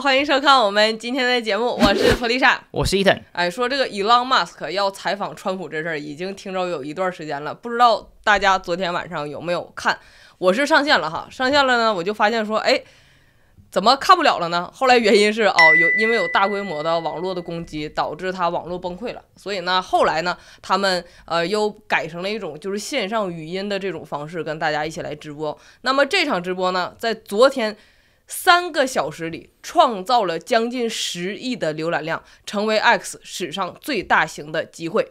欢迎收看我们今天的节目，我是弗丽莎，我是伊藤。哎，说这个 Elon Musk 要采访川普这事儿，已经听着有一段时间了，不知道大家昨天晚上有没有看？我是上线了哈，上线了呢，我就发现说，哎，怎么看不了了呢？后来原因是哦，有因为有大规模的网络的攻击，导致他网络崩溃了。所以呢，后来呢，他们呃又改成了一种就是线上语音的这种方式，跟大家一起来直播。那么这场直播呢，在昨天。三个小时里创造了将近十亿的浏览量，成为 X 史上最大型的机会。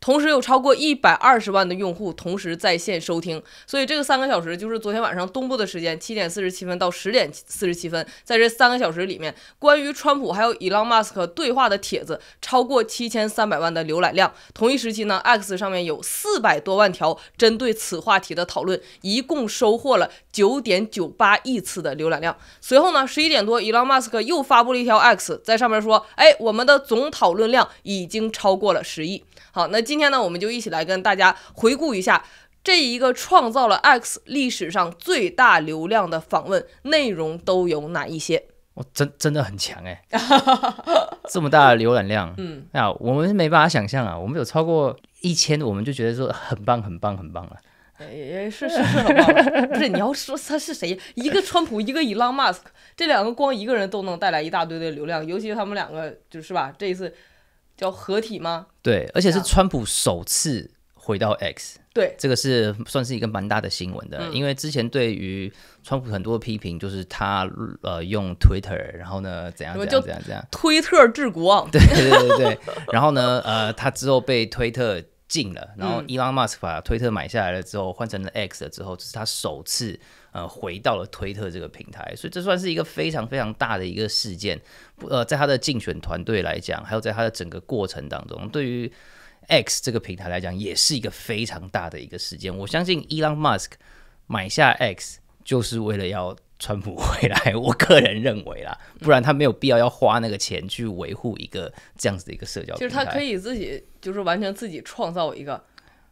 同时有超过一百二十万的用户同时在线收听，所以这个三个小时就是昨天晚上东部的时间七点四十七分到十点四十七分，在这三个小时里面，关于川普还有 Elon Musk 对话的帖子超过七千三百万的浏览量。同一时期呢，X 上面有四百多万条针对此话题的讨论，一共收获了九点九八亿次的浏览量。随后呢，十一点多，Elon Musk 又发布了一条 X，在上面说，哎，我们的总讨论量已经超过了十亿。好，那今天呢，我们就一起来跟大家回顾一下这一个创造了 X 历史上最大流量的访问内容都有哪一些？我真真的很强哎，这么大的浏览量，嗯啊，我们没办法想象啊，我们有超过一千，我们就觉得说很棒、很棒、很棒了。哎，是是是，很棒，不是你要说他是谁？一个川普，一个伊朗马斯，这两个光一个人都能带来一大堆的流量，尤其他们两个就是吧，这一次。叫合体吗？对，而且是川普首次回到 X。对，这个是算是一个蛮大的新闻的，因为之前对于川普很多批评就是他呃用 Twitter，然后呢怎样怎样怎样怎样，推特治国。对对对对，然后呢呃他之后被推特禁了，然后伊朗马斯把推特买下来了之后，换成了 X 了之后，这是他首次。呃，回到了推特这个平台，所以这算是一个非常非常大的一个事件。呃，在他的竞选团队来讲，还有在他的整个过程当中，对于 X 这个平台来讲，也是一个非常大的一个事件。我相信，Elon Musk 买下 X 就是为了要川普回来。我个人认为啦，不然他没有必要要花那个钱去维护一个这样子的一个社交平台。就是他可以自己，就是完全自己创造一个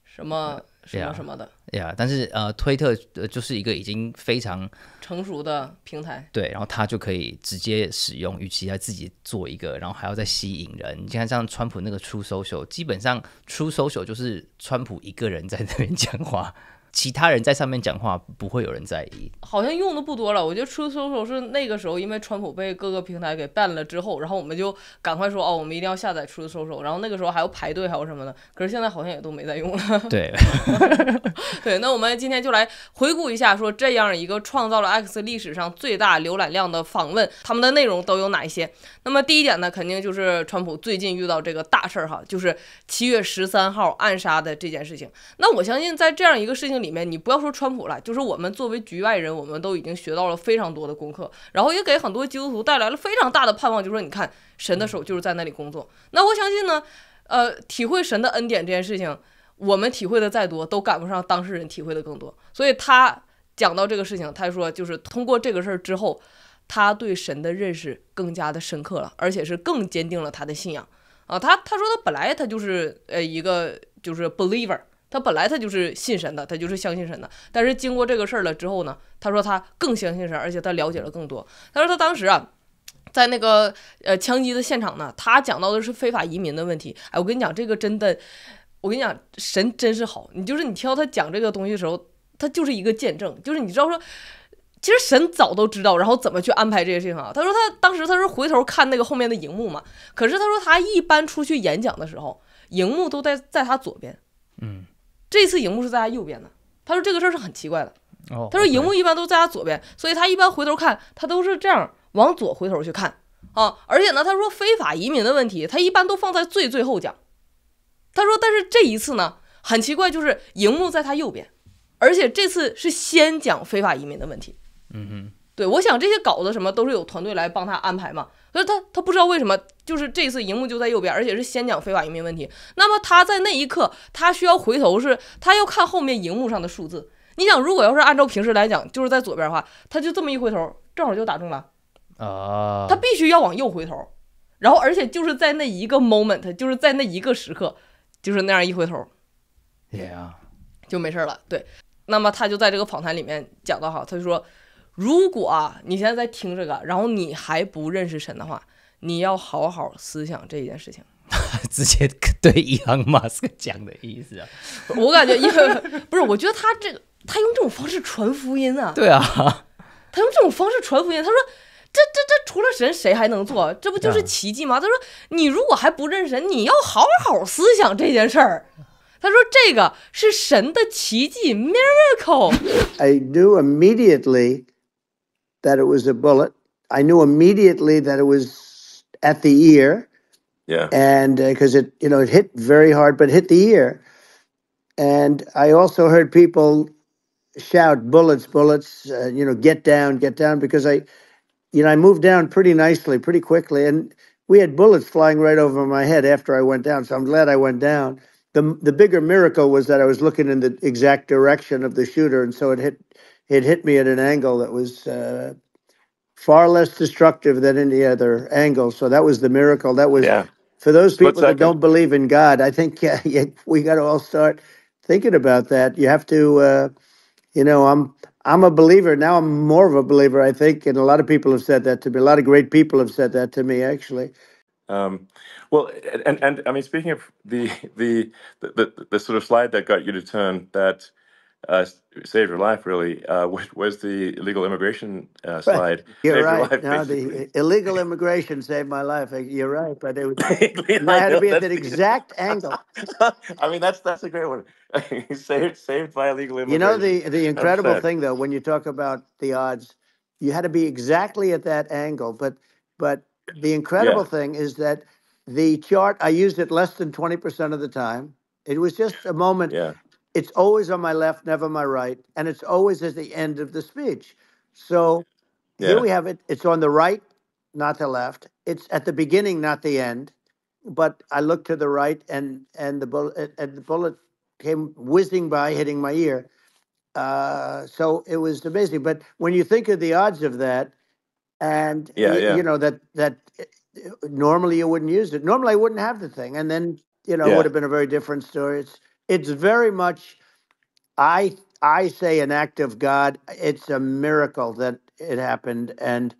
什么。什么什么的，呀，但是呃，推特就是一个已经非常成熟的平台，对，然后它就可以直接使用，与其它自己做一个，然后还要再吸引人。你看像川普那个出 social，基本上出 social 就是川普一个人在那边讲话。其他人在上面讲话，不会有人在意。好像用的不多了。我觉得出搜搜是那个时候，因为川普被各个平台给 ban 了之后，然后我们就赶快说哦，我们一定要下载出搜搜。然后那个时候还要排队，还有什么的。可是现在好像也都没在用了。对，对。那我们今天就来回顾一下，说这样一个创造了 X 历史上最大浏览量的访问，他们的内容都有哪一些？那么第一点呢，肯定就是川普最近遇到这个大事儿哈，就是七月十三号暗杀的这件事情。那我相信在这样一个事情里。里面你不要说川普了，就是我们作为局外人，我们都已经学到了非常多的功课，然后也给很多基督徒带来了非常大的盼望。就说你看神的手就是在那里工作。那我相信呢，呃，体会神的恩典这件事情，我们体会的再多，都赶不上当事人体会的更多。所以他讲到这个事情，他说就是通过这个事儿之后，他对神的认识更加的深刻了，而且是更坚定了他的信仰啊。他他说他本来他就是呃一个就是 believer。他本来他就是信神的，他就是相信神的。但是经过这个事儿了之后呢，他说他更相信神，而且他了解了更多。他说他当时啊，在那个呃枪击的现场呢，他讲到的是非法移民的问题。哎，我跟你讲这个真的，我跟你讲神真是好。你就是你听到他讲这个东西的时候，他就是一个见证。就是你知道说，其实神早都知道，然后怎么去安排这些事情啊？他说他当时他是回头看那个后面的荧幕嘛。可是他说他一般出去演讲的时候，荧幕都在在他左边。嗯。这次荧幕是在他右边的，他说这个事儿是很奇怪的。他说荧幕一般都在他左边，所以他一般回头看他都是这样往左回头去看啊。而且呢，他说非法移民的问题，他一般都放在最最后讲。他说，但是这一次呢，很奇怪，就是荧幕在他右边，而且这次是先讲非法移民的问题。嗯哼，对，我想这些稿子什么都是有团队来帮他安排嘛。所以，他他不知道为什么，就是这次荧幕就在右边，而且是先讲非法移民问题。那么他在那一刻，他需要回头，是他要看后面荧幕上的数字。你想，如果要是按照平时来讲，就是在左边的话，他就这么一回头，正好就打中了啊。他必须要往右回头，然后而且就是在那一个 moment，就是在那一个时刻，就是那样一回头，也啊，就没事了。对，那么他就在这个访谈里面讲到哈，他就说。如果你现在在听这个，然后你还不认识神的话，你要好好思想这件事情。直接对伊隆马斯克讲的意思，啊？我感觉，因为不是，我觉得他这个，他用这种方式传福音啊。对啊，他用这种方式传福音。他说，这这这除了神谁还能做？这不就是奇迹吗？他说，你如果还不认识神，你要好好思想这件事儿。他说，这个是神的奇迹，miracle。I do immediately. that it was a bullet. I knew immediately that it was at the ear. Yeah. And because uh, it, you know, it hit very hard, but hit the ear. And I also heard people shout bullets, bullets, uh, you know, get down, get down, because I, you know, I moved down pretty nicely, pretty quickly. And we had bullets flying right over my head after I went down. So I'm glad I went down. The, the bigger miracle was that I was looking in the exact direction of the shooter. And so it hit it hit me at an angle that was uh, far less destructive than any other angle. So that was the miracle. That was yeah. for those people that do don't believe in God. I think yeah, we got to all start thinking about that. You have to, uh, you know, I'm I'm a believer now. I'm more of a believer, I think, and a lot of people have said that to me. A lot of great people have said that to me, actually. Um, well, and, and, I mean, speaking of the, the the the sort of slide that got you to turn that uh, saved her life, really, uh, was the illegal immigration uh, slide. You're right. Life, no, the illegal immigration saved my life. You're right, but it was, I had to be at that exact angle. I mean, that's that's a great one. saved saved by illegal immigration. You know the the incredible thing though, when you talk about the odds, you had to be exactly at that angle. But but the incredible yeah. thing is that the chart I used it less than twenty percent of the time. It was just a moment. Yeah it's always on my left, never my right, and it's always at the end of the speech. So here we have it. It's on the right, not the left. It's at the beginning, not the end. But I looked to the right, and and the bullet and the bullet came whizzing by, hitting my ear. Uh, so it was amazing. But when you think of the odds of that, and Yeah. y- Yeah. you know that that normally you wouldn't use it. Normally I wouldn't have the thing, and then you know it would have been a very different story. It's it's very much I I say an act of God. It's a miracle that it happened, and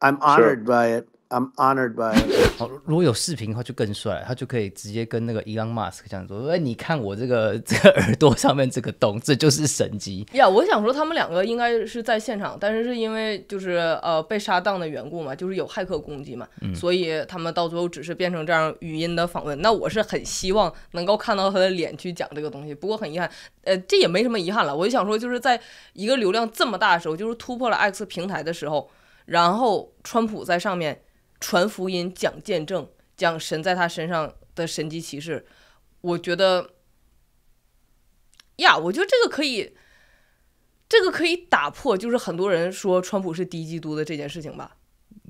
I'm honored sure. by it. I'm h o n o r e d by。好，如果有视频的话，就更帅，他就可以直接跟那个 Elon Musk 讲说：“哎，你看我这个 这个耳朵上面这个洞，这就是神机。”呀，我想说，他们两个应该是在现场，但是是因为就是呃被杀当的缘故嘛，就是有骇客攻击嘛，所以他们到最后只是变成这样语音的访问。那我是很希望能够看到他的脸去讲这个东西，不过很遗憾，呃，这也没什么遗憾了。我就想说，就是在一个流量这么大的时候，就是突破了 X 平台的时候，然后川普在上面。传福音，讲见证，讲神在他身上的神迹奇事，我觉得，呀，我觉得这个可以，这个可以打破，就是很多人说川普是低基督的这件事情吧。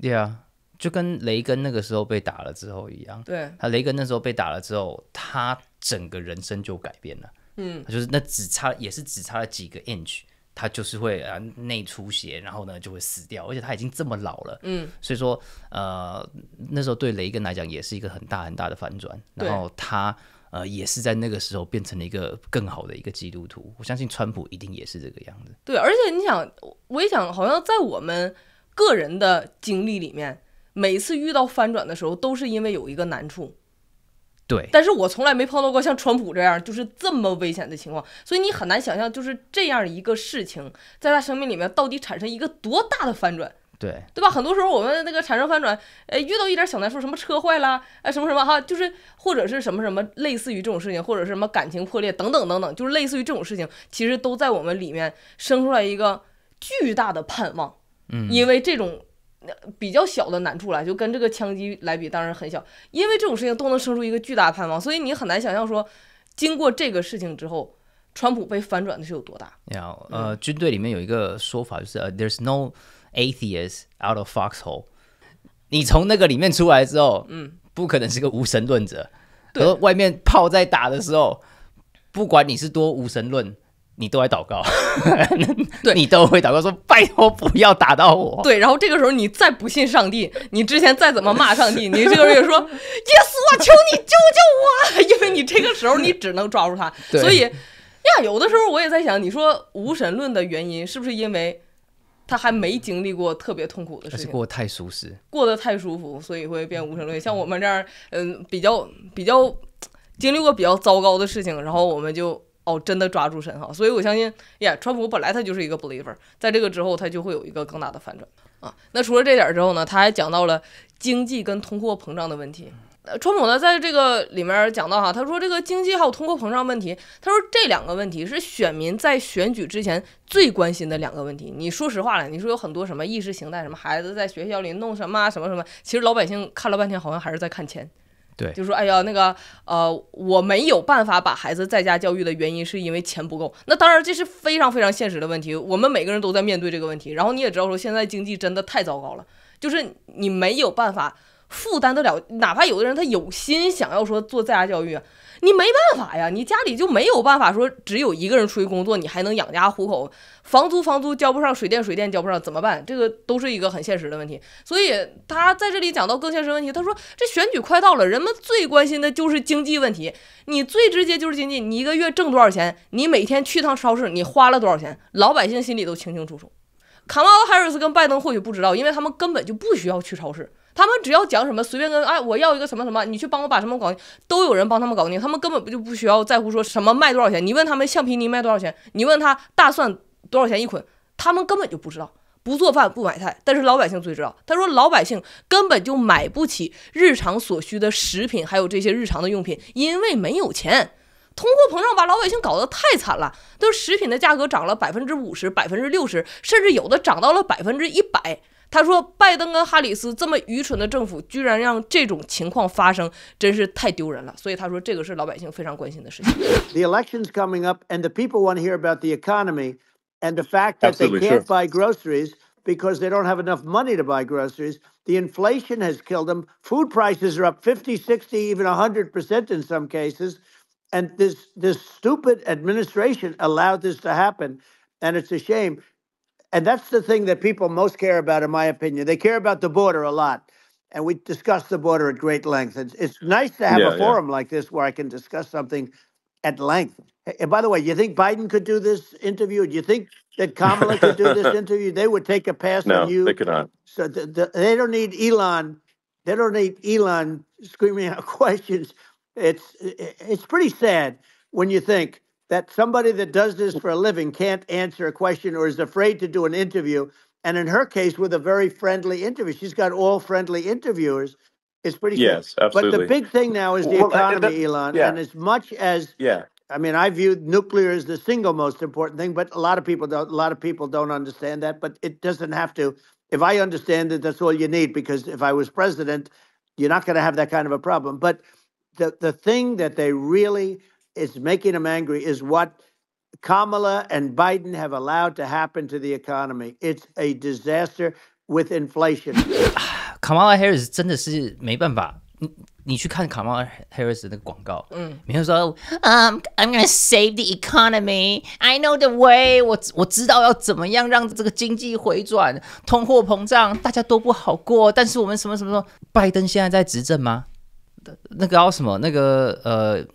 对啊，就跟雷根那个时候被打了之后一样。对，他雷根那时候被打了之后，他整个人生就改变了。嗯，就是那只差，也是只差了几个 inch。他就是会啊内出血，然后呢就会死掉，而且他已经这么老了，嗯，所以说呃那时候对雷根来讲也是一个很大很大的反转，然后他呃也是在那个时候变成了一个更好的一个基督徒，我相信川普一定也是这个样子。对，而且你想，我也想好像在我们个人的经历里面，每次遇到翻转的时候，都是因为有一个难处。对，但是我从来没碰到过像川普这样就是这么危险的情况，所以你很难想象，就是这样一个事情，在他生命里面到底产生一个多大的翻转？对，对吧？很多时候我们那个产生翻转，呃，遇到一点小难处，什么车坏了，哎，什么什么哈，就是或者是什么什么类似于这种事情，或者是什么感情破裂等等等等，就是类似于这种事情，其实都在我们里面生出来一个巨大的盼望，嗯，因为这种。比较小的难处来，就跟这个枪击来比，当然很小，因为这种事情都能生出一个巨大的盼望，所以你很难想象说，经过这个事情之后，川普被反转的是有多大。要呃，军队里面有一个说法就是，there's no atheist out of foxhole。你从那个里面出来之后，嗯，不可能是个无神论者。而外面炮在打的时候，不管你是多无神论。你都爱祷告，对，你都会祷告，说拜托不要打到我。对，然后这个时候你再不信上帝，你之前再怎么骂上帝，你这个时候说耶稣啊，求你救救我，因为你这个时候你只能抓住他。所以呀，有的时候我也在想，你说无神论的原因是不是因为他还没经历过特别痛苦的事情，过太舒适，过得太舒服，所以会变无神论。像我们这样，嗯，比较比较经历过比较糟糕的事情，然后我们就。哦，真的抓住神哈，所以我相信，耶，川普本来他就是一个 believer，在这个之后他就会有一个更大的反转啊。那除了这点之后呢，他还讲到了经济跟通货膨胀的问题。川普呢在这个里面讲到哈，他说这个经济还有通货膨胀问题，他说这两个问题是选民在选举之前最关心的两个问题。你说实话了，你说有很多什么意识形态，什么孩子在学校里弄什么什么什么，其实老百姓看了半天好像还是在看钱。对，就说哎呀，那个，呃，我没有办法把孩子在家教育的原因，是因为钱不够。那当然，这是非常非常现实的问题，我们每个人都在面对这个问题。然后你也知道，说现在经济真的太糟糕了，就是你没有办法负担得了，哪怕有的人他有心想要说做在家教育。你没办法呀，你家里就没有办法说只有一个人出去工作，你还能养家糊口？房租房租交不上，水电水电交不上，怎么办？这个都是一个很现实的问题。所以他在这里讲到更现实问题，他说这选举快到了，人们最关心的就是经济问题。你最直接就是经济，你一个月挣多少钱？你每天去趟超市，你花了多少钱？老百姓心里都清清楚楚。卡马拉·哈里斯跟拜登或许不知道，因为他们根本就不需要去超市。他们只要讲什么，随便跟哎，我要一个什么什么，你去帮我把什么搞，都有人帮他们搞定。他们根本不就不需要在乎说什么卖多少钱。你问他们橡皮泥卖多少钱，你问他大蒜多少钱一捆，他们根本就不知道。不做饭不买菜，但是老百姓最知道。他说老百姓根本就买不起日常所需的食品，还有这些日常的用品，因为没有钱。通货膨胀把老百姓搞得太惨了，都食品的价格涨了百分之五十、百分之六十，甚至有的涨到了百分之一百。他说，拜登跟哈里斯这么愚蠢的政府，居然让这种情况发生，真是太丢人了。所以他说，这个是老百姓非常关心的事情。The election's coming up, and the people want to hear about the economy and the fact that they can't buy groceries. because they don't have enough money to buy groceries. The inflation has killed them. Food prices are up 50, 60, even 100% in some cases. And this this stupid administration allowed this to happen. And it's a shame and that's the thing that people most care about, in my opinion. They care about the border a lot, and we discuss the border at great length. It's, it's nice to have yeah, a forum yeah. like this where I can discuss something at length. And by the way, you think Biden could do this interview? Do you think that Kamala could do this interview? They would take a pass no, on you. they cannot. So the, the, they don't need Elon. They don't need Elon screaming out questions. It's it's pretty sad when you think that somebody that does this for a living can't answer a question or is afraid to do an interview. And in her case, with a very friendly interview, she's got all friendly interviewers. It's pretty yes, good. absolutely. But the big thing now is the well, economy, that, Elon. Yeah. And as much as yeah, I mean, I view nuclear as the single most important thing, but a lot of people don't. A lot of people don't understand that. But it doesn't have to. If I understand it, that's all you need. Because if I was president, you're not going to have that kind of a problem. But the the thing that they really is making them angry is what Kamala and Biden have allowed to happen to the economy. It's a disaster with inflation. Kamala Harris 真的是没办法。你去看 Kamala Harris 的那个广告，嗯，没有说，um I'm gonna save the economy. I know the way. 我我知道要怎么样让这个经济回转，通货膨胀大家都不好过。但是我们什么什么什么，拜登现在在执政吗？那个叫什么？那个呃。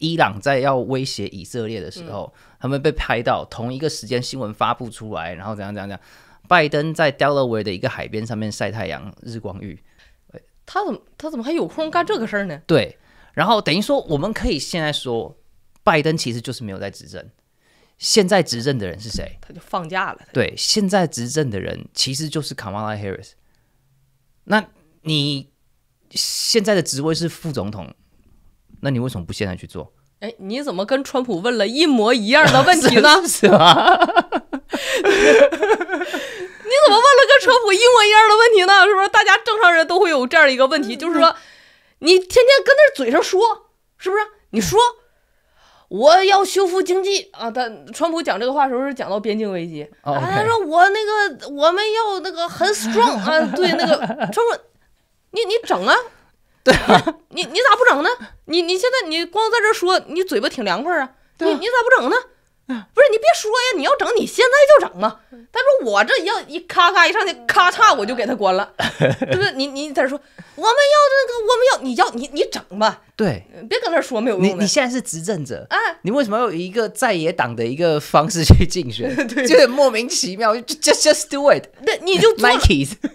伊朗在要威胁以色列的时候，他们被拍到同一个时间新闻发布出来，然后怎样怎样怎样？拜登在 Delaware 的一个海边上面晒太阳、日光浴，他怎么他怎么还有空干这个事儿呢？对，然后等于说，我们可以现在说，拜登其实就是没有在执政，现在执政的人是谁？他就放假了。对，现在执政的人其实就是卡马拉· r i s 那你现在的职位是副总统？那你为什么不现在去做？哎，你怎么跟川普问了一模一样的问题呢？是吧？你怎么问了跟川普一模一样的问题呢？是不是？大家正常人都会有这样一个问题，就是说，你天天跟那嘴上说，是不是？你说我要修复经济啊？但川普讲这个话的时候是讲到边境危机啊。他说我那个我们要那个很 strong 啊，对那个川普，你你整啊。对，你你咋不整呢？你你现在你光在这说，你嘴巴挺凉快啊？对，你咋不整呢？不是你别说呀，你要整你现在就整啊！他说我这要一咔咔一上去，咔嚓我就给他关了，对不对？你你在这说，我们要这个，我们要你要你你整吧？对，别跟他说没有用。你你现在是执政者啊，你为什么要有一个在野党的一个方式去竞选？对，就莫名其妙，就 just just do it。对，你就做，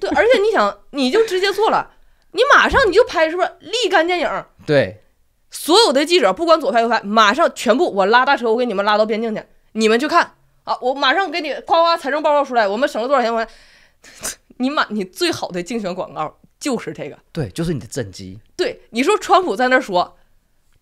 对，而且你想，你就直接做了。你马上你就拍，是不是立竿见影？对，所有的记者，不管左拍右拍，马上全部，我拉大车，我给你们拉到边境去，你们去看啊！我马上给你夸夸财政报告出来，我们省了多少钱？我，你满，你最好的竞选广告就是这个，对，就是你的政绩。对，你说川普在那说，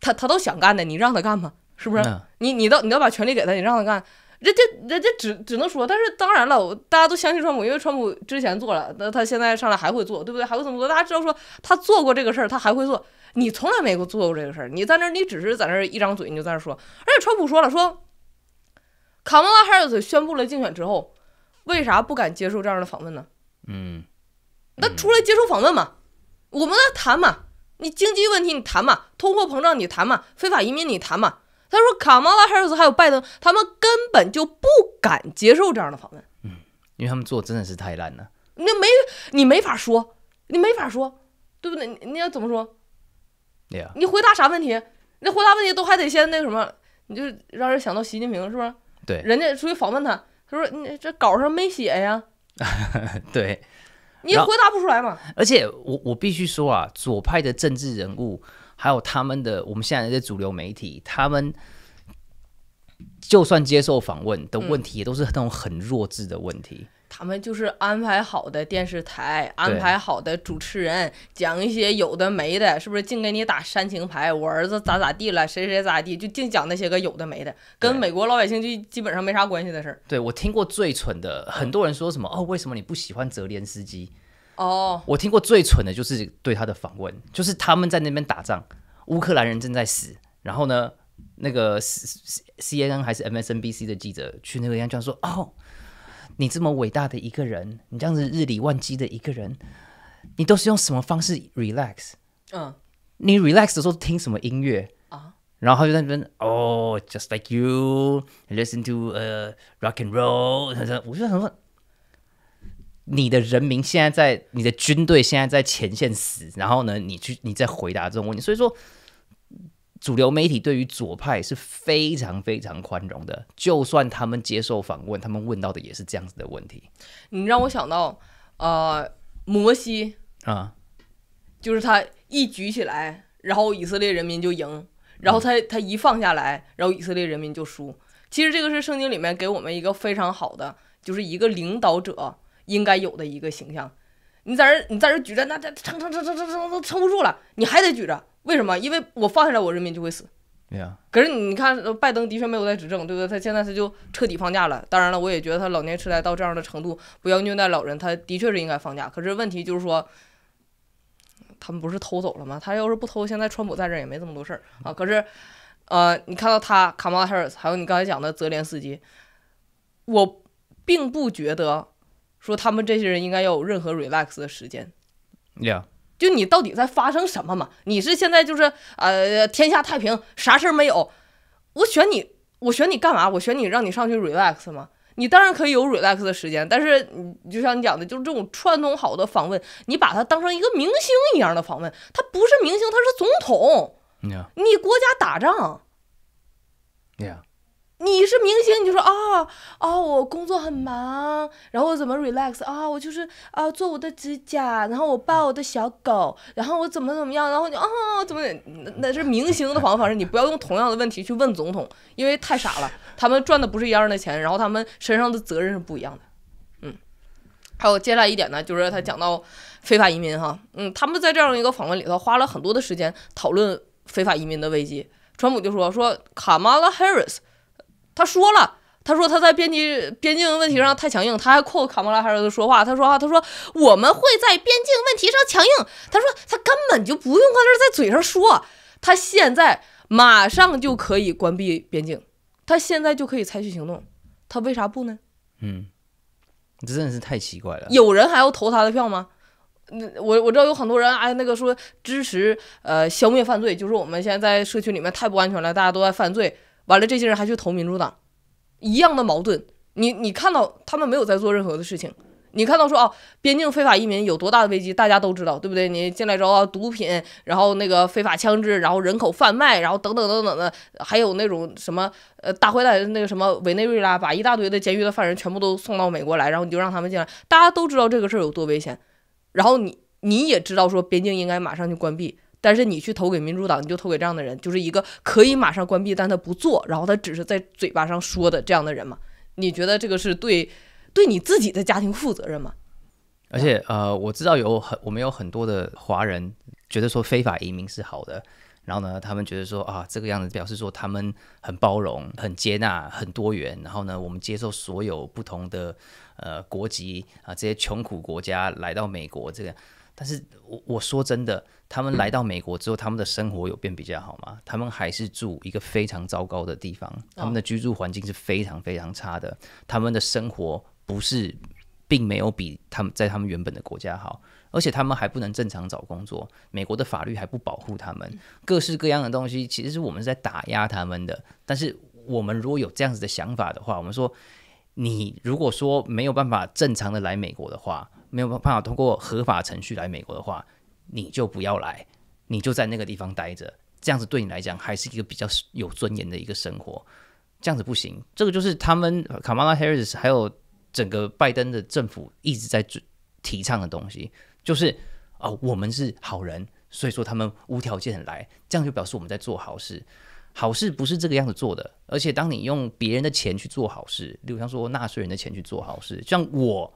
他他都想干的，你让他干吗？是不是？你你都你要把权力给他，你让他干？人家人家只只能说，但是当然了，大家都相信川普，因为川普之前做了，那他现在上来还会做，对不对？还会怎么做？大家知道说他做过这个事儿，他还会做。你从来没做过这个事儿，你在那儿，你只是在那儿一张嘴，你就在那儿说。而且川普说了，说卡莫拉哈里斯宣布了竞选之后，为啥不敢接受这样的访问呢？嗯，那出来接受访问嘛，我们谈嘛，你经济问题你谈嘛，通货膨胀你谈嘛，非法移民你谈嘛。他说：“卡马拉·哈里斯还有拜登，他们根本就不敢接受这样的访问，嗯，因为他们做真的是太烂了。那没你没法说，你没法说，对不对？你要怎么说？你你回答啥问题？那回答问题都还得先那什么？你就让人想到习近平是不是？对，人家出去访问他，他说你这稿上没写呀。对，你回答不出来嘛。而且我我必须说啊，左派的政治人物。”还有他们的，我们现在这些主流媒体，他们就算接受访问的问题，也都是那种很弱智的问题。他们就是安排好的电视台，安排好的主持人，讲一些有的没的，是不是？净给你打煽情牌。我儿子咋咋地了？谁谁咋地？就净讲那些个有的没的，跟美国老百姓就基本上没啥关系的事儿。对，我听过最蠢的，很多人说什么哦，为什么你不喜欢泽连斯基？哦，我听过最蠢的就是对他的访问，就是他们在那边打仗，乌克兰人正在死，然后呢，那个 C N 还是 M S N B C 的记者去那个地方说：“哦，你这么伟大的一个人，你这样子日理万机的一个人，你都是用什么方式 relax？嗯，你 relax 的时候听什么音乐啊？然后他就在那边哦，just like you listen to 呃 rock and roll，我说我说什你的人民现在在，你的军队现在在前线死，然后呢，你去你再回答这种问题。所以说，主流媒体对于左派是非常非常宽容的，就算他们接受访问，他们问到的也是这样子的问题。你让我想到，呃，摩西啊，就是他一举起来，然后以色列人民就赢；然后他他一放下来，然后以色列人民就输。其实这个是圣经里面给我们一个非常好的，就是一个领导者。应该有的一个形象，你在这，你在这举着，那这撑撑撑撑撑撑都撑不住了，你还得举着，为什么？因为我放下来，我人民就会死。可是你看，拜登的确没有在执政，对不对？他现在他就彻底放假了。当然了，我也觉得他老年痴呆到这样的程度，不要虐待老人，他的确是应该放假。可是问题就是说，他们不是偷走了吗？他要是不偷，现在川普在这也没这么多事儿啊。可是，呃，你看到他卡马哈尔斯，还有你刚才讲的泽连斯基，我并不觉得。说他们这些人应该要有任何 relax 的时间，就你到底在发生什么嘛？你是现在就是呃天下太平啥事儿没有？我选你，我选你干嘛？我选你让你上去 relax 吗？你当然可以有 relax 的时间，但是你就像你讲的，就是这种串通好的访问，你把他当成一个明星一样的访问，他不是明星，他是总统。你国家打仗，你是明星，你就说啊啊！我工作很忙，然后我怎么 relax 啊？我就是啊，做我的指甲，然后我抱我的小狗，然后我怎么怎么样？然后你啊，怎么那是明星的访问方式？你不要用同样的问题去问总统，因为太傻了。他们赚的不是一样的钱，然后他们身上的责任是不一样的。嗯，还有接下来一点呢，就是他讲到非法移民哈，嗯，他们在这样一个访问里头花了很多的时间讨论非法移民的危机。川普就说说 Kamala Harris。他说了，他说他在边境边境问题上太强硬，他还扣卡莫拉，还有说话，他说啊，他说我们会在边境问题上强硬，他说他根本就不用搁那在嘴上说，他现在马上就可以关闭边境，他现在就可以采取行动，他为啥不呢？嗯，这真的是太奇怪了，有人还要投他的票吗？那我我知道有很多人，哎那个说支持呃消灭犯罪，就是我们现在在社区里面太不安全了，大家都在犯罪。完了，这些人还去投民主党，一样的矛盾。你你看到他们没有在做任何的事情？你看到说哦，边境非法移民有多大的危机？大家都知道，对不对？你进来之后，毒品，然后那个非法枪支，然后人口贩卖，然后等等等等的，还有那种什么呃，大坏蛋那个什么委内瑞拉把一大堆的监狱的犯人全部都送到美国来，然后你就让他们进来。大家都知道这个事儿有多危险，然后你你也知道说边境应该马上就关闭。但是你去投给民主党，你就投给这样的人，就是一个可以马上关闭，但他不做，然后他只是在嘴巴上说的这样的人嘛？你觉得这个是对对你自己的家庭负责任吗？而且呃，我知道有很我们有很多的华人觉得说非法移民是好的，然后呢，他们觉得说啊这个样子表示说他们很包容、很接纳、很多元，然后呢，我们接受所有不同的呃国籍啊这些穷苦国家来到美国这个。但是我我说真的。他们来到美国之后，他们的生活有变比较好吗？他们还是住一个非常糟糕的地方，他们的居住环境是非常非常差的。他们的生活不是，并没有比他们在他们原本的国家好，而且他们还不能正常找工作。美国的法律还不保护他们，各式各样的东西，其实是我们在打压他们的。但是我们如果有这样子的想法的话，我们说，你如果说没有办法正常的来美国的话，没有办法通过合法程序来美国的话。你就不要来，你就在那个地方待着，这样子对你来讲还是一个比较有尊严的一个生活。这样子不行，这个就是他们卡马拉哈里斯还有整个拜登的政府一直在提倡的东西，就是啊，我们是好人，所以说他们无条件来，这样就表示我们在做好事。好事不是这个样子做的，而且当你用别人的钱去做好事，例如像说纳税人的钱去做好事，像我。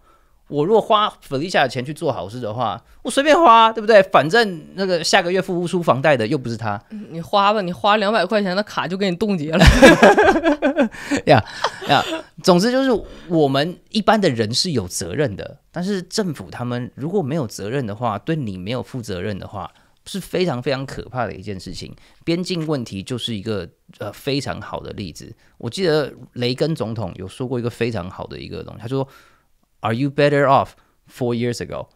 我如果花弗丽恰的钱去做好事的话，我随便花，对不对？反正那个下个月付不出房贷的又不是他，你花吧，你花两百块钱，的卡就给你冻结了。呀呀，总之就是我们一般的人是有责任的，但是政府他们如果没有责任的话，对你没有负责任的话，是非常非常可怕的一件事情。边境问题就是一个呃非常好的例子。我记得雷根总统有说过一个非常好的一个东西，他说。Are you better off four years ago？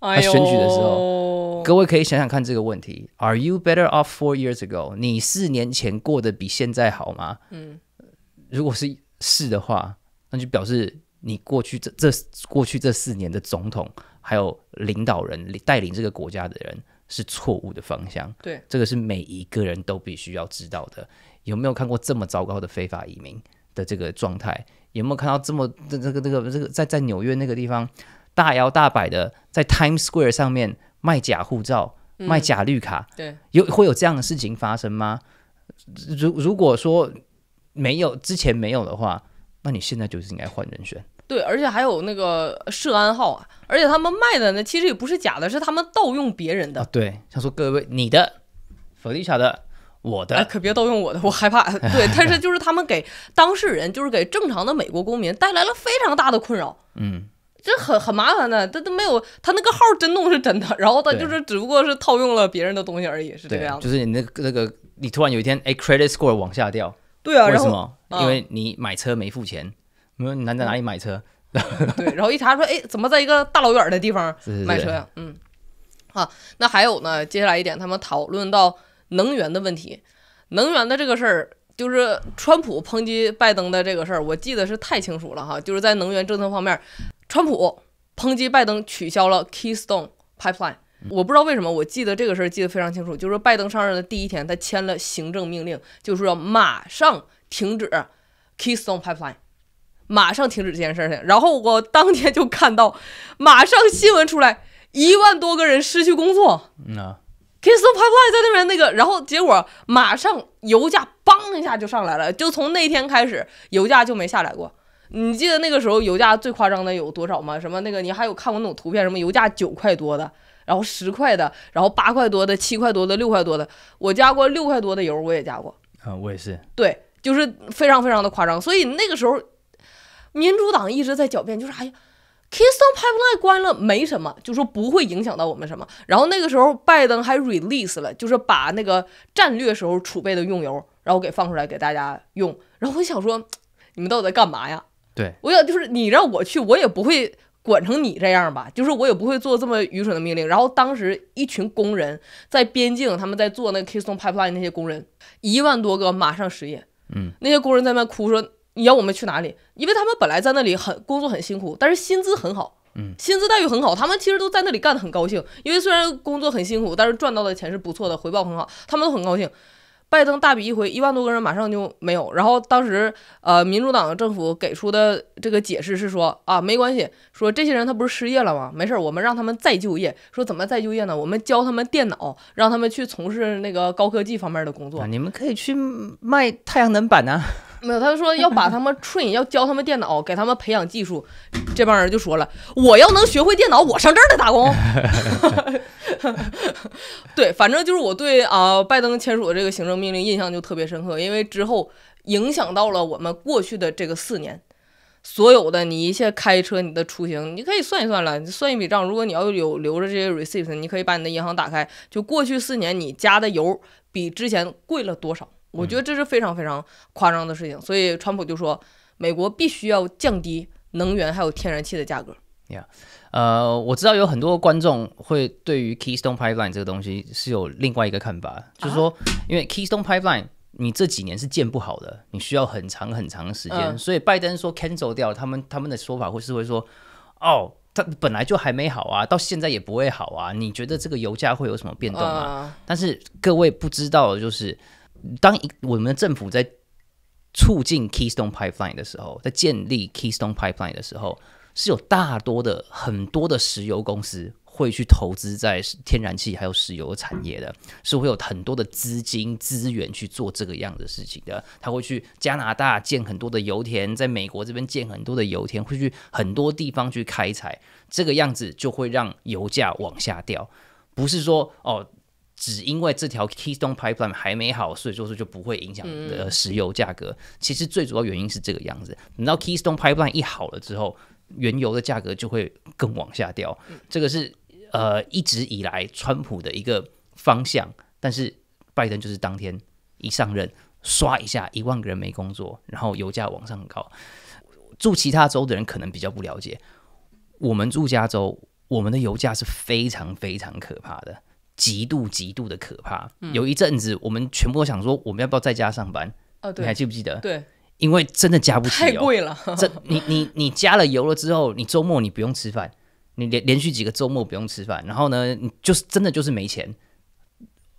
他选举的时候，各位可以想想看这个问题：Are you better off four years ago？你四年前过得比现在好吗？嗯，如果是是的话，那就表示你过去这这过去这四年的总统还有领导人带领这个国家的人是错误的方向。对，这个是每一个人都必须要知道的。有没有看过这么糟糕的非法移民的这个状态？有没有看到这么这这个这个这个在在纽约那个地方大摇大摆的在 Times Square 上面卖假护照卖假绿卡？对，有会有这样的事情发生吗？如如果说没有之前没有的话，那你现在就是应该换人选。对，而且还有那个涉安号啊，而且他们卖的那其实也不是假的，是他们盗用别人的。对，想说各位，你的 c 丽 a 的。我的可别盗用我的，我害怕。对，但是 就是他们给当事人，就是给正常的美国公民带来了非常大的困扰。嗯，这很很麻烦的。他都没有他那个号真弄是真的，然后他就是只不过是套用了别人的东西而已，是这个样子。就是你那个那个，你突然有一天，哎，credit score 往下掉。对啊，为什么？因为你买车没付钱，没有，你难在哪里买车？对，然后一查说，哎，怎么在一个大老远的地方买车呀？嗯，啊，那还有呢，接下来一点，他们讨论到。能源的问题，能源的这个事儿，就是川普抨击拜登的这个事儿，我记得是太清楚了哈。就是在能源政策方面，川普抨击拜登取消了 Keystone Pipeline，我不知道为什么，我记得这个事儿记得非常清楚。就是拜登上任的第一天，他签了行政命令，就是说马上停止 Keystone Pipeline，马上停止这件事儿。然后我当天就看到，马上新闻出来，一万多个人失去工作。嗯啊。Kiss h e p p l y 在那边那个，然后结果马上油价嘣一下就上来了，就从那天开始油价就没下来过。你记得那个时候油价最夸张的有多少吗？什么那个你还有看过那种图片？什么油价九块多的，然后十块的，然后八块多的，七块多的，六块多的。我加过六块多的油，我也加过啊，我也是。对，就是非常非常的夸张。所以那个时候，民主党一直在狡辩，就是哎呀。Kistone Pipeline 关了没什么，就说不会影响到我们什么。然后那个时候，拜登还 release 了，就是把那个战略时候储备的用油，然后给放出来给大家用。然后我想说，你们到底在干嘛呀？对我想就是你让我去，我也不会管成你这样吧，就是我也不会做这么愚蠢的命令。然后当时一群工人在边境，他们在做那 Kistone Pipeline 那些工人一万多个马上失业，嗯，那些工人在那哭说。你要我们去哪里？因为他们本来在那里很工作很辛苦，但是薪资很好，嗯，薪资待遇很好，他们其实都在那里干的很高兴。因为虽然工作很辛苦，但是赚到的钱是不错的，回报很好，他们都很高兴。拜登大笔一挥，一万多个人马上就没有。然后当时呃，民主党政府给出的这个解释是说啊，没关系，说这些人他不是失业了吗？没事，我们让他们再就业。说怎么再就业呢？我们教他们电脑，让他们去从事那个高科技方面的工作。你们可以去卖太阳能板呢。没有，他说要把他们 train，要教他们电脑，给他们培养技术。这帮人就说了，我要能学会电脑，我上这儿来打工。对，反正就是我对啊，拜登签署的这个行政命令印象就特别深刻，因为之后影响到了我们过去的这个四年，所有的你一切开车你的出行，你可以算一算了，算一笔账。如果你要有留着这些 receipts，你可以把你的银行打开，就过去四年你加的油比之前贵了多少。我觉得这是非常非常夸张的事情，所以川普就说美国必须要降低能源还有天然气的价格。Yeah，呃，我知道有很多观众会对于 Keystone Pipeline 这个东西是有另外一个看法，就是说，因为 Keystone Pipeline 你这几年是建不好的，你需要很长很长时间，所以拜登说 cancel 掉他们他们的说法，会是会说，哦，它本来就还没好啊，到现在也不会好啊。你觉得这个油价会有什么变动啊？但是各位不知道的就是。当一我们的政府在促进 Keystone Pipeline 的时候，在建立 Keystone Pipeline 的时候，是有大多的很多的石油公司会去投资在天然气还有石油产业的，是会有很多的资金资源去做这个样的事情的。他会去加拿大建很多的油田，在美国这边建很多的油田，会去很多地方去开采，这个样子就会让油价往下掉。不是说哦。只因为这条 Keystone Pipeline 还没好，所以说是就不会影响的石油价格。其实最主要原因是这个样子。等到 Keystone Pipeline 一好了之后，原油的价格就会更往下掉。这个是呃一直以来川普的一个方向，但是拜登就是当天一上任，刷一下一万个人没工作，然后油价往上高。住其他州的人可能比较不了解，我们住加州，我们的油价是非常非常可怕的。极度极度的可怕，有一阵子我们全部都想说，我们要不要在家上班？哦，对，你还记不记得？对，因为真的加不起油，太贵了。这你你你加了油了之后，你周末你不用吃饭，你连连续几个周末不用吃饭，然后呢，你就是真的就是没钱。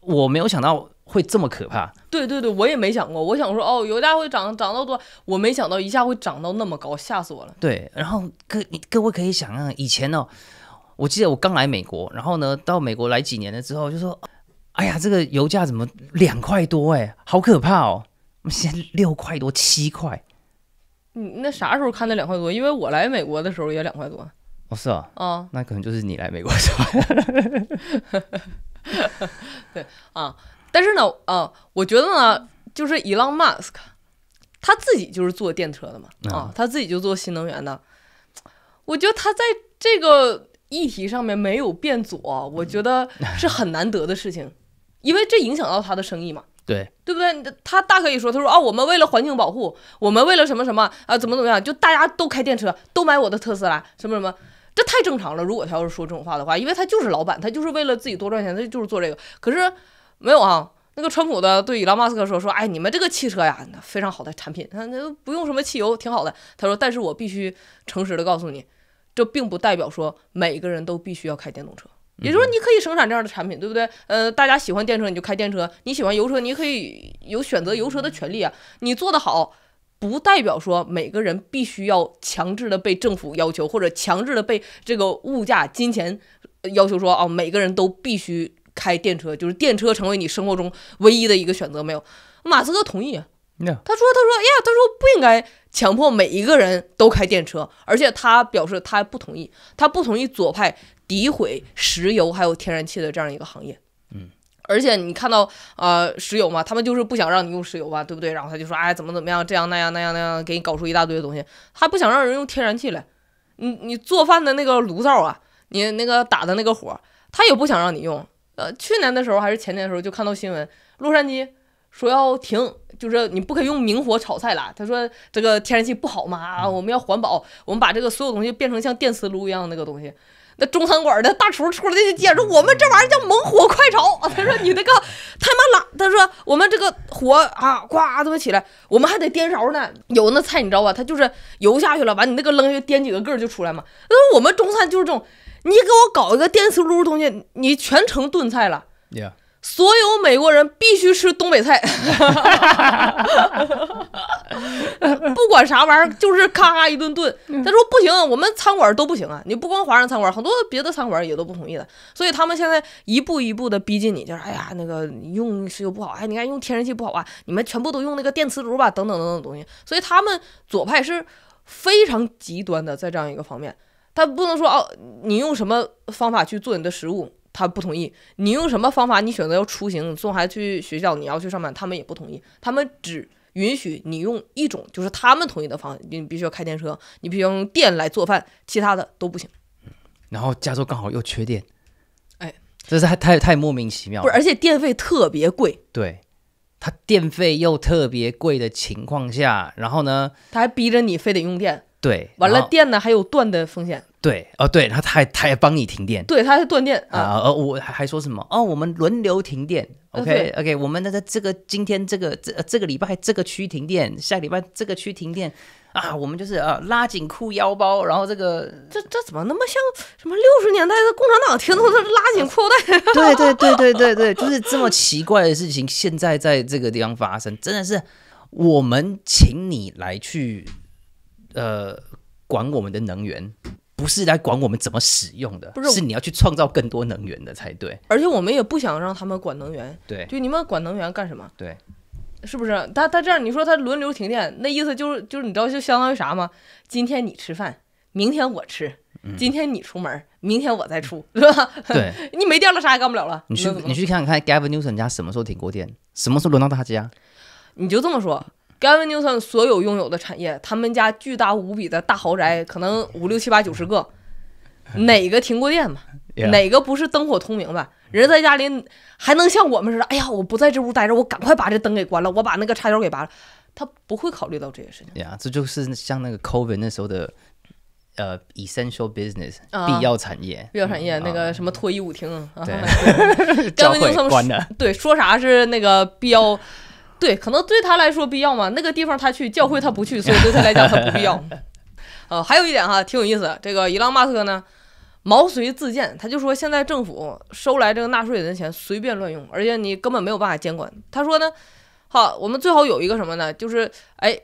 我没有想到会这么可怕。对对对，我也没想过。我想说哦，油价会涨涨到多，我没想到一下会涨到那么高，吓死我了。对，然后各各位可以想象以前哦。我记得我刚来美国，然后呢，到美国来几年了之后，就说：“哎呀，这个油价怎么两块多？哎，好可怕哦！现在六块多，七块。你那啥时候看的两块多？因为我来美国的时候也两块多。哦，是啊，啊，那可能就是你来美国是吧？对啊，但是呢，啊，我觉得呢，就是 Elon Musk，他自己就是做电车的嘛，啊，他自己就做新能源的。我觉得他在这个。议题上面没有变左，我觉得是很难得的事情，因为这影响到他的生意嘛。对，对不对？他大可以说，他说啊，我们为了环境保护，我们为了什么什么啊，怎么怎么样，就大家都开电车，都买我的特斯拉，什么什么，这太正常了。如果他要是说这种话的话，因为他就是老板，他就是为了自己多赚钱，他就是做这个。可是没有啊，那个川普的对伊拉马斯克说说，哎，你们这个汽车呀，非常好的产品，他那都不用什么汽油，挺好的。他说，但是我必须诚实的告诉你。这并不代表说每个人都必须要开电动车，也就是说你可以生产这样的产品，对不对？呃，大家喜欢电车你就开电车，你喜欢油车你可以有选择油车的权利啊。你做的好，不代表说每个人必须要强制的被政府要求，或者强制的被这个物价、金钱要求说哦，每个人都必须开电车，就是电车成为你生活中唯一的一个选择没有？马斯克同意。他说：“他说，哎呀，他说不应该强迫每一个人都开电车，而且他表示他不同意，他不同意左派诋毁石油还有天然气的这样一个行业。嗯，而且你看到呃石油嘛，他们就是不想让你用石油吧，对不对？然后他就说，哎，怎么怎么样，这样那样那样那样，给你搞出一大堆东西，他不想让人用天然气来，你你做饭的那个炉灶啊，你那个打的那个火，他也不想让你用。呃，去年的时候还是前年的时候就看到新闻，洛杉矶说要停。”就是你不可以用明火炒菜了。他说这个天然气不好嘛，我们要环保，我们把这个所有东西变成像电磁炉一样那个东西。那中餐馆的大厨出来就就解释，我们这玩意儿叫猛火快炒。他说你那个太慢了。他说我们这个火啊，呱他妈起来，我们还得颠勺呢。有那菜你知道吧？它就是油下去了，完你那个扔下去颠几个个就出来嘛。那我们中餐就是这种，你给我搞一个电磁炉东西，你全程炖菜了。所有美国人必须吃东北菜，不管啥玩意儿，就是咔咔一顿炖。他说不行，我们餐馆都不行啊！你不光华人餐馆，很多别的餐馆也都不同意的。所以他们现在一步一步的逼近你，就是哎呀，那个用石油不好，哎，你看用天然气不好啊，你们全部都用那个电磁炉吧，等等等等东西。所以他们左派是非常极端的，在这样一个方面，他不能说哦，你用什么方法去做你的食物。他不同意，你用什么方法？你选择要出行送孩子去学校，你要去上班，他们也不同意。他们只允许你用一种，就是他们同意的方法，你必须要开电车，你必须要用电来做饭，其他的都不行。然后加州刚好又缺电，哎，这是太太太莫名其妙了。不，而且电费特别贵。对，他电费又特别贵的情况下，然后呢，他还逼着你非得用电。对，完了电呢，还有断的风险。对，哦，对，他他还他还帮你停电，对，他是断电啊，而我还还说什么哦，我们轮流停电，OK OK，我们那个这个今天这个这这个礼拜这个区停电，下礼拜这个区停电啊，我们就是啊拉紧裤腰包，然后这个这这怎么那么像什么六十年代的共产党，听到都拉紧裤带，对对对对对对，就是这么奇怪的事情，现在在这个地方发生，真的是我们请你来去。呃，管我们的能源不是来管我们怎么使用的，不是，是你要去创造更多能源的才对。而且我们也不想让他们管能源，对。就你们管能源干什么？对，是不是？他他这样，你说他轮流停电，那意思就是就是你知道就相当于啥吗？今天你吃饭，明天我吃；今天你出门，明天我再出，是吧？对。你没电了，啥也干不了了。你去你去看看 Gavin n e w s o n 家什么时候停过电，什么时候轮到他家？你就这么说。甘文纽森所有拥有的产业，他们家巨大无比的大豪宅，可能五六七八九十个，哪个停过电嘛？哪个不是灯火通明吧？人在家里还能像我们似的？哎呀，我不在这屋待着，我赶快把这灯给关了，我把那个插销给拔了。他不会考虑到这些事情。呀，这就是像那个 COVID 那时候的呃 essential business 必要产业，必要产业那个什么脱衣舞厅，盖文纽森关对，说啥是那个必要。对，可能对他来说必要吗？那个地方他去教会他不去，所以对他来讲他不必要。呃，还有一点哈，挺有意思。这个伊朗马特呢，毛遂自荐，他就说现在政府收来这个纳税人的钱随便乱用，而且你根本没有办法监管。他说呢，好，我们最好有一个什么呢？就是哎，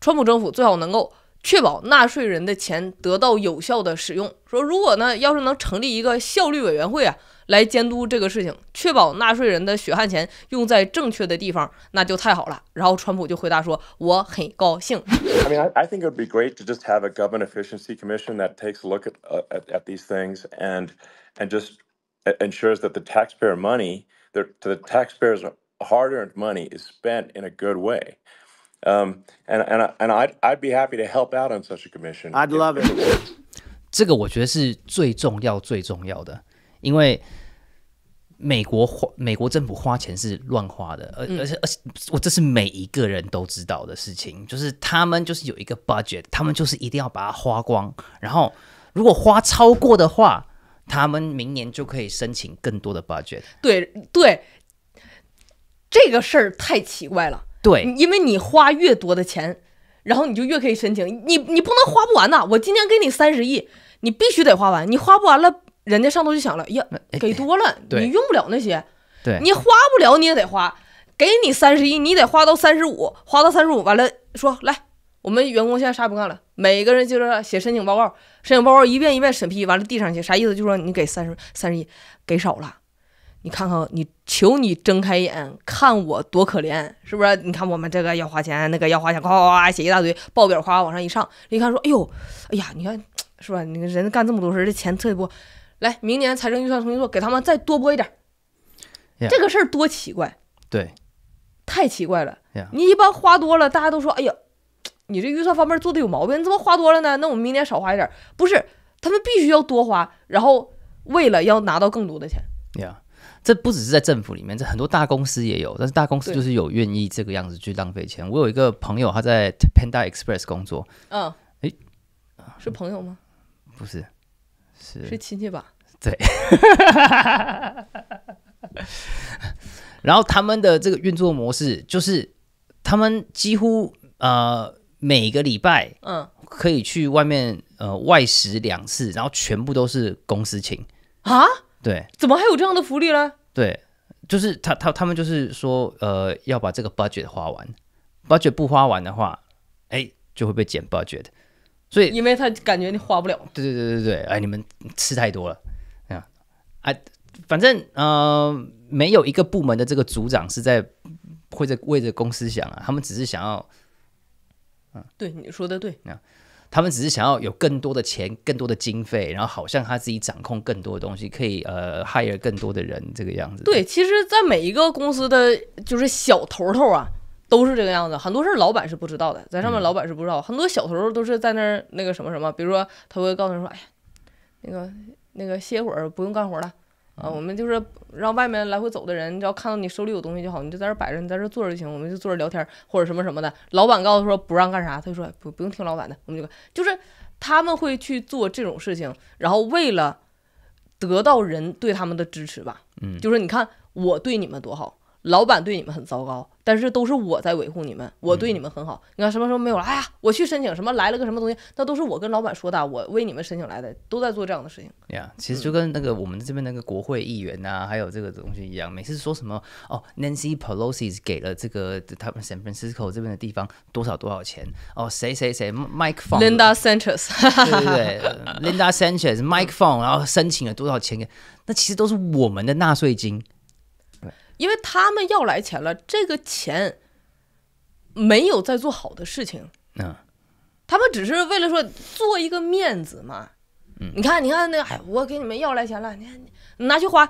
川普政府最好能够确保纳税人的钱得到有效的使用。说如果呢，要是能成立一个效率委员会啊。来监督这个事情，确保纳税人的血汗钱用在正确的地方，那就太好了。然后川普就回答说：“我很高兴。” I mean, I think it would be great to just have a government efficiency commission that takes a look at at these things and and just ensures that the taxpayer money, the taxpayers' the hard-earned money, is spent in a good way. Um, and and and I d I'd be happy to help out on such a commission. I'd love it. 这个我觉得是最重要最重要的。因为美国花美国政府花钱是乱花的，而而且而且我这是每一个人都知道的事情，就是他们就是有一个 budget，他们就是一定要把它花光，然后如果花超过的话，他们明年就可以申请更多的 budget。对对，这个事儿太奇怪了。对，因为你花越多的钱，然后你就越可以申请。你你不能花不完呐！我今天给你三十亿，你必须得花完，你花不完了。人家上头就想了，呀，给多了，你用不了那些，对你花不了你也得花，给你三十亿，你得花到三十五，花到三十五完了说来，我们员工现在啥也不干了，每个人就是写申请报告，申请报告一遍一遍审批完了递上去，啥意思？就说你给三十，三十一给少了，你看看你，求你睁开眼看我多可怜，是不是？你看我们这个要花钱，那个要花钱，哗哗哗写一大堆报表，哗往上一上，一看说，哎呦，哎呀，你看是吧？你看人干这么多事，这钱特别多。来，明年财政预算重新做，给他们再多拨一点。这个事儿多奇怪，对，太奇怪了。你一般花多了，大家都说：“哎呀，你这预算方面做的有毛病，你怎么花多了呢？”那我们明年少花一点。不是，他们必须要多花，然后为了要拿到更多的钱。呀，这不只是在政府里面，这很多大公司也有，但是大公司就是有愿意这个样子去浪费钱。我有一个朋友，他在 Panda Express 工作。嗯，是朋友吗？不是。是亲戚吧？对。然后他们的这个运作模式就是，他们几乎呃每个礼拜，嗯，可以去外面呃外食两次，然后全部都是公司请。啊？对。怎么还有这样的福利呢？对，就是他他他们就是说呃要把这个 budget 花完，budget 不花完的话，哎就会被减 budget。所以，因为他感觉你花不了。对对对对对，哎，你们吃太多了。哎，反正呃，没有一个部门的这个组长是在会在为着公司想啊，他们只是想要，嗯，对你说的对，他们只是想要有更多的钱、更多的经费，然后好像他自己掌控更多的东西，可以呃 hire 更多的人这个样子。对，其实，在每一个公司的就是小头头啊。都是这个样子，很多事儿老板是不知道的，在上面老板是不知道，很多小头儿都是在那儿那个什么什么，比如说他会告诉说，哎呀，那个那个歇会儿不用干活了，啊，我们就是让外面来回走的人，只要看到你手里有东西就好，你就在那摆着，你在这坐着就行，我们就坐着聊天或者什么什么的。老板告诉说不让干啥，他就说不不用听老板的，我们就就是他们会去做这种事情，然后为了得到人对他们的支持吧，嗯，就是你看我对你们多好。老板对你们很糟糕，但是都是我在维护你们，我对你们很好。你看什么时候没有了？哎呀，我去申请什么来了个什么东西？那都是我跟老板说的，我为你们申请来的，都在做这样的事情。呀，其实就跟那个我们这边那个国会议员呐，还有这个东西一样，每次说什么哦，Nancy Pelosi 给了这个他们 San Francisco 这边的地方多少多少钱？哦，谁谁谁，Mike，Linda Sanchez，对对对，Linda Sanchez，Mike，然后申请了多少钱给？那其实都是我们的纳税金。因为他们要来钱了，这个钱没有在做好的事情，嗯，他们只是为了说做一个面子嘛，嗯，你看，你看那个，哎，我给你们要来钱了，你看，拿去花，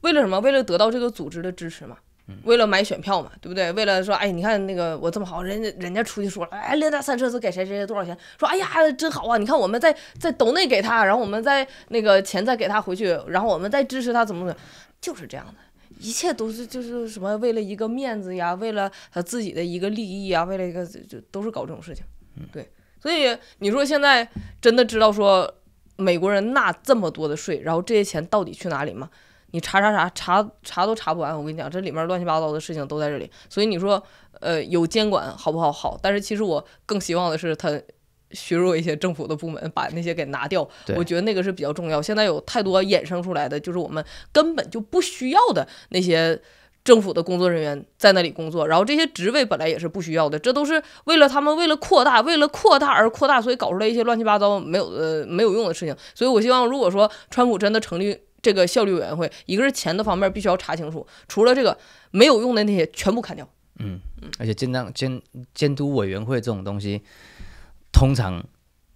为了什么？为了得到这个组织的支持嘛，为了买选票嘛，对不对？为了说，哎，你看那个我这么好，人家人家出去说了，哎，连打三车子给谁谁多少钱？说，哎呀，真好啊！你看我们在在岛内给他，然后我们在那个钱再给他回去，然后我们再支持他，怎么怎么，就是这样的。一切都是就是什么为了一个面子呀，为了他自己的一个利益啊，为了一个就都是搞这种事情，对。所以你说现在真的知道说美国人纳这么多的税，然后这些钱到底去哪里吗？你查查查查查都查不完，我跟你讲这里面乱七八糟的事情都在这里。所以你说呃有监管好不好好？但是其实我更希望的是他。削弱一些政府的部门，把那些给拿掉，我觉得那个是比较重要。现在有太多衍生出来的，就是我们根本就不需要的那些政府的工作人员在那里工作，然后这些职位本来也是不需要的，这都是为了他们为了扩大为了扩大而扩大，所以搞出来一些乱七八糟没有呃没有用的事情。所以我希望，如果说川普真的成立这个效率委员会，一个是钱的方面必须要查清楚，除了这个没有用的那些全部砍掉。嗯嗯，而且尽量监监督委员会这种东西。通常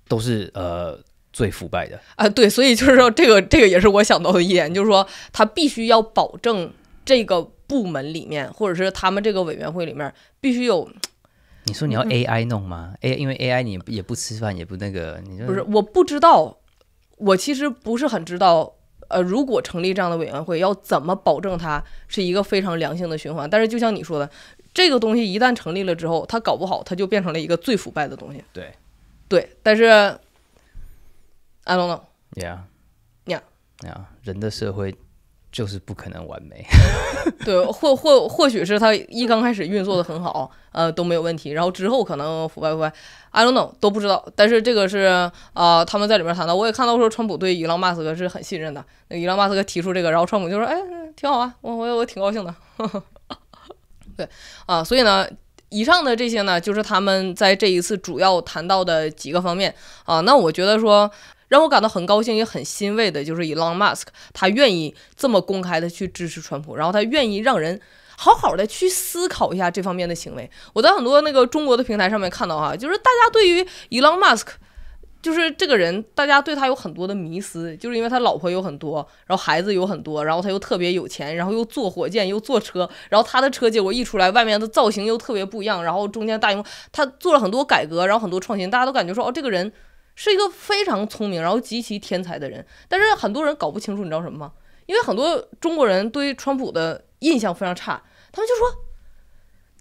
都是呃最腐败的啊，对，所以就是说这个 这个也是我想到的一点，就是说他必须要保证这个部门里面，或者是他们这个委员会里面必须有。你说你要 AI 弄吗？A 因为 AI 你也不吃饭也不那个，你不是我不知道，我其实不是很知道，呃，如果成立这样的委员会，要怎么保证它是一个非常良性的循环？但是就像你说的，这个东西一旦成立了之后，它搞不好它就变成了一个最腐败的东西，对。对，但是 I don't know，yeah，yeah，yeah，人的社会就是不可能完美。对，或或或许是他一刚开始运作的很好，呃，都没有问题，然后之后可能腐败腐败，I don't know，都不知道。但是这个是啊，他们在里面谈的，我也看到说，川普对伊朗马斯克是很信任的。那伊朗马斯克提出这个，然后川普就说：“哎，挺好啊，我我我挺高兴的。”对啊，所以呢。以上的这些呢，就是他们在这一次主要谈到的几个方面啊。那我觉得说，让我感到很高兴也很欣慰的，就是 Elon Musk 他愿意这么公开的去支持川普，然后他愿意让人好好的去思考一下这方面的行为。我在很多那个中国的平台上面看到啊，就是大家对于 Elon Musk。就是这个人，大家对他有很多的迷思，就是因为他老婆有很多，然后孩子有很多，然后他又特别有钱，然后又坐火箭，又坐车，然后他的车结果一出来，外面的造型又特别不一样，然后中间大荧幕他做了很多改革，然后很多创新，大家都感觉说，哦，这个人是一个非常聪明，然后极其天才的人，但是很多人搞不清楚，你知道什么吗？因为很多中国人对川普的印象非常差，他们就说，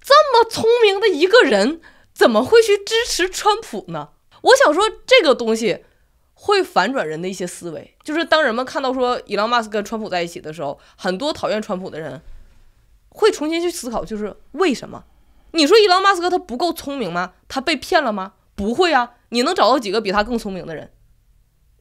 这么聪明的一个人，怎么会去支持川普呢？我想说，这个东西会反转人的一些思维。就是当人们看到说伊朗马斯跟川普在一起的时候，很多讨厌川普的人会重新去思考，就是为什么？你说伊朗马斯他不够聪明吗？他被骗了吗？不会啊！你能找到几个比他更聪明的人？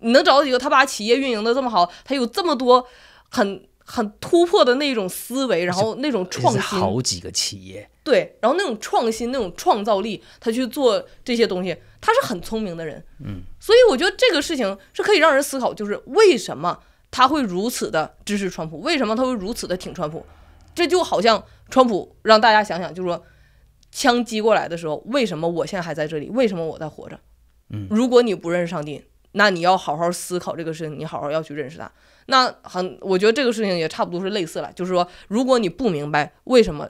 你能找到几个他把企业运营的这么好，他有这么多很很突破的那种思维，然后那种创新好几个企业对，然后那种创新那种创造力，他去做这些东西。他是很聪明的人，嗯，所以我觉得这个事情是可以让人思考，就是为什么他会如此的支持川普，为什么他会如此的挺川普？这就好像川普让大家想想，就是说枪击过来的时候，为什么我现在还在这里？为什么我在活着？嗯，如果你不认识上帝，那你要好好思考这个事情，你好好要去认识他。那很，我觉得这个事情也差不多是类似了，就是说，如果你不明白为什么。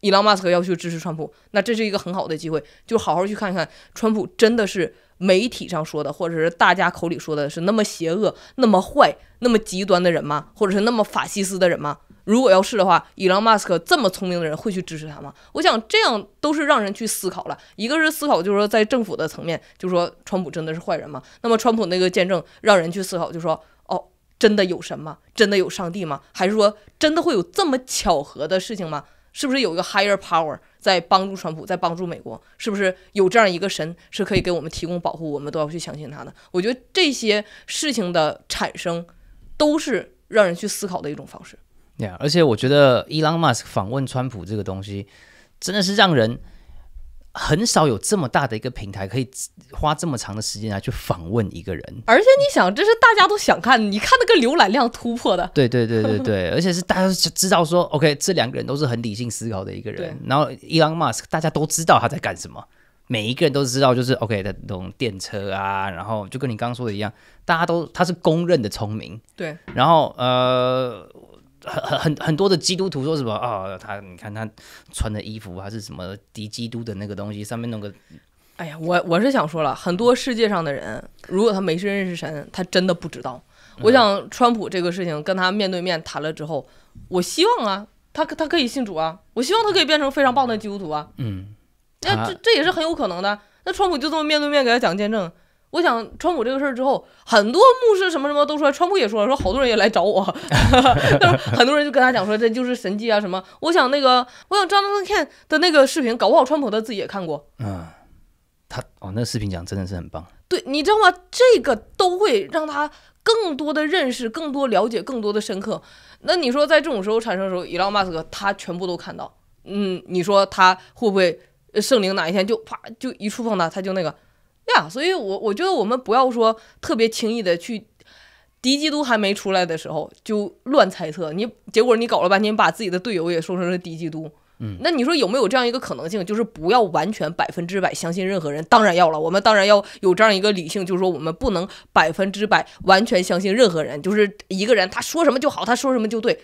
伊朗马斯克要去支持川普，那这是一个很好的机会，就好好去看看川普真的是媒体上说的，或者是大家口里说的是那么邪恶、那么坏、那么极端的人吗？或者是那么法西斯的人吗？如果要是的话，伊朗马斯克这么聪明的人会去支持他吗？我想这样都是让人去思考了。一个是思考，就是说在政府的层面，就说川普真的是坏人吗？那么川普那个见证让人去思考，就说哦，真的有什么？真的有上帝吗？还是说真的会有这么巧合的事情吗？是不是有一个 higher power 在帮助川普，在帮助美国？是不是有这样一个神是可以给我们提供保护？我们都要去相信他的。我觉得这些事情的产生，都是让人去思考的一种方式。呀，而且我觉得 Elon Musk 访问川普这个东西，真的是让人。很少有这么大的一个平台可以花这么长的时间来去访问一个人，而且你想，这是大家都想看，你看那个浏览量突破的，对对对对对，而且是大家知道说，OK，这两个人都是很理性思考的一个人，然后伊朗马斯，大家都知道他在干什么，每一个人都知道，就是 OK 的那种电车啊，然后就跟你刚刚说的一样，大家都他是公认的聪明，对，然后呃。很很很多的基督徒说什么啊？他你看他穿的衣服还是什么敌基督的那个东西上面弄个？哎呀，我我是想说了，很多世界上的人，如果他没是认识神，他真的不知道。我想川普这个事情跟他面对面谈了之后，我希望啊，他他可以信主啊，我希望他可以变成非常棒的基督徒啊。嗯，那这这也是很有可能的。那川普就这么面对面给他讲见证。我想川普这个事儿之后，很多牧师什么什么都说，川普也说，说好多人也来找我，但是很多人就跟他讲说，这就是神迹啊什么。我想那个，我想张东张天的那个视频，搞不好川普他自己也看过。嗯，他哦，那视频讲真的是很棒。对，你知道吗？这个都会让他更多的认识、更多了解、更多的深刻。那你说在这种时候产生的时候，Elon Musk 他全部都看到。嗯，你说他会不会圣灵哪一天就啪就一触碰他，他就那个？呀，所以，我我觉得我们不要说特别轻易的去，敌基督还没出来的时候就乱猜测，你结果你搞了半天，把自己的队友也说成了敌基督。嗯，那你说有没有这样一个可能性，就是不要完全百分之百相信任何人？当然要了，我们当然要有这样一个理性，就是说我们不能百分之百完全相信任何人，就是一个人他说什么就好，他说什么就对。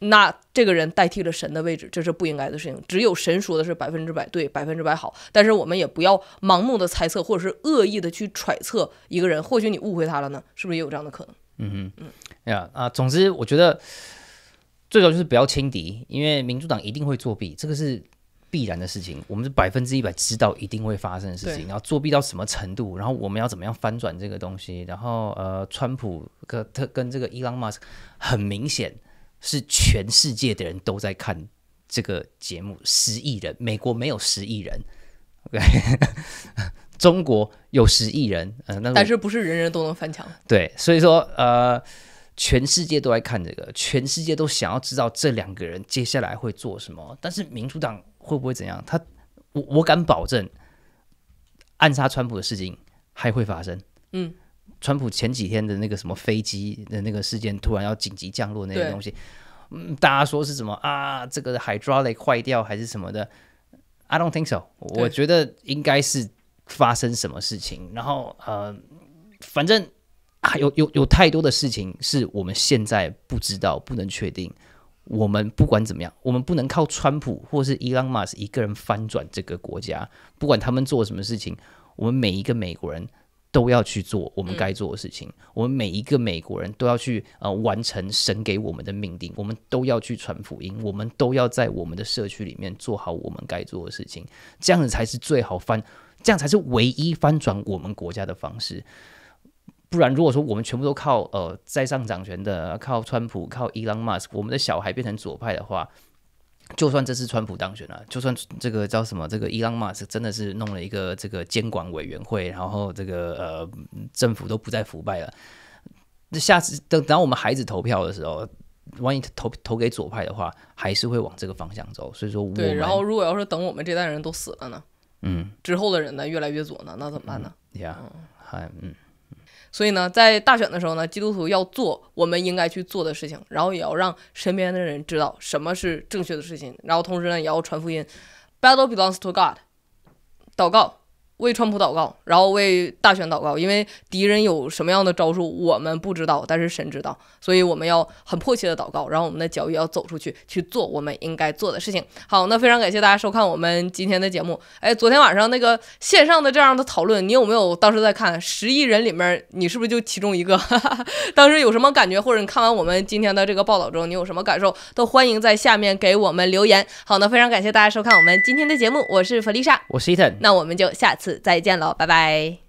那这个人代替了神的位置，这是不应该的事情。只有神说的是百分之百对，百分之百好。但是我们也不要盲目的猜测，或者是恶意的去揣测一个人。或许你误会他了呢，是不是也有这样的可能？嗯嗯嗯呀啊。总之，我觉得最好要就是不要轻敌，因为民主党一定会作弊，这个是必然的事情。我们是百分之一百知道一定会发生的事情。然后作弊到什么程度？然后我们要怎么样翻转这个东西？然后呃，川普跟特跟这个伊朗马斯很明显。是全世界的人都在看这个节目，十亿人，美国没有十亿人，中国有十亿人。但是不是人人都能翻墙？对，所以说呃，全世界都在看这个，全世界都想要知道这两个人接下来会做什么。但是民主党会不会怎样？他，我我敢保证，暗杀川普的事情还会发生。嗯。川普前几天的那个什么飞机的那个事件，突然要紧急降落那些东西，嗯，大家说是什么啊？这个 hydraulic 坏掉还是什么的？I don't think so。我觉得应该是发生什么事情。然后呃，反正有有有太多的事情是我们现在不知道、不能确定。我们不管怎么样，我们不能靠川普或是 Elon Musk 一个人翻转这个国家。不管他们做什么事情，我们每一个美国人。都要去做我们该做的事情。我们每一个美国人都要去呃完成神给我们的命令。我们都要去传福音。我们都要在我们的社区里面做好我们该做的事情。这样子才是最好翻，这样才是唯一翻转我们国家的方式。不然，如果说我们全部都靠呃在上掌权的，靠川普，靠伊朗马斯，我们的小孩变成左派的话。就算这次川普当选了，就算这个叫什么这个伊朗马斯真的是弄了一个这个监管委员会，然后这个呃政府都不再腐败了，那下次等等我们孩子投票的时候，万一投投给左派的话，还是会往这个方向走。所以说，对，然后如果要是等我们这代人都死了呢，嗯，之后的人呢越来越左呢，那怎么办呢？yeah，还嗯。所以呢，在大选的时候呢，基督徒要做我们应该去做的事情，然后也要让身边的人知道什么是正确的事情，然后同时呢，也要传福音。Battle belongs to God。祷告。为川普祷告，然后为大选祷告，因为敌人有什么样的招数我们不知道，但是神知道，所以我们要很迫切的祷告，然后我们的脚也要走出去去做我们应该做的事情。好，那非常感谢大家收看我们今天的节目。哎，昨天晚上那个线上的这样的讨论，你有没有当时在看？十亿人里面，你是不是就其中一个？当时有什么感觉？或者你看完我们今天的这个报道之后，你有什么感受？都欢迎在下面给我们留言。好，那非常感谢大家收看我们今天的节目。我是弗丽莎，我是伊藤，那我们就下次。再见了，拜拜。